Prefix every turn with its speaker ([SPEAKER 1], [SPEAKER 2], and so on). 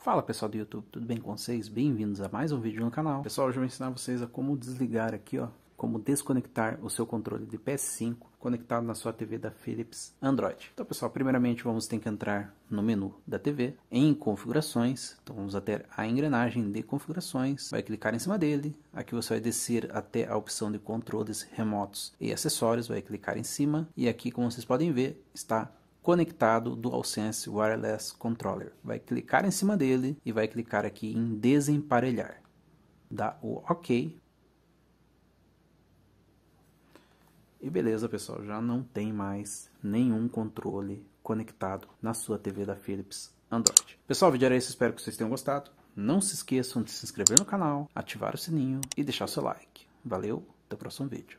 [SPEAKER 1] Fala pessoal do YouTube, tudo bem com vocês? Bem-vindos a mais um vídeo no canal. Pessoal, hoje eu vou ensinar vocês a como desligar aqui, ó, como desconectar o seu controle de PS5 conectado na sua TV da Philips Android. Então pessoal, primeiramente vamos ter que entrar no menu da TV, em configurações, então vamos até a engrenagem de configurações, vai clicar em cima dele, aqui você vai descer até a opção de controles remotos e acessórios, vai clicar em cima e aqui como vocês podem ver está conectado AllSense Wireless Controller. Vai clicar em cima dele e vai clicar aqui em desemparelhar. Dá o OK. E beleza, pessoal, já não tem mais nenhum controle conectado na sua TV da Philips Android. Pessoal, o vídeo era esse, espero que vocês tenham gostado. Não se esqueçam de se inscrever no canal, ativar o sininho e deixar seu like. Valeu, até o próximo vídeo.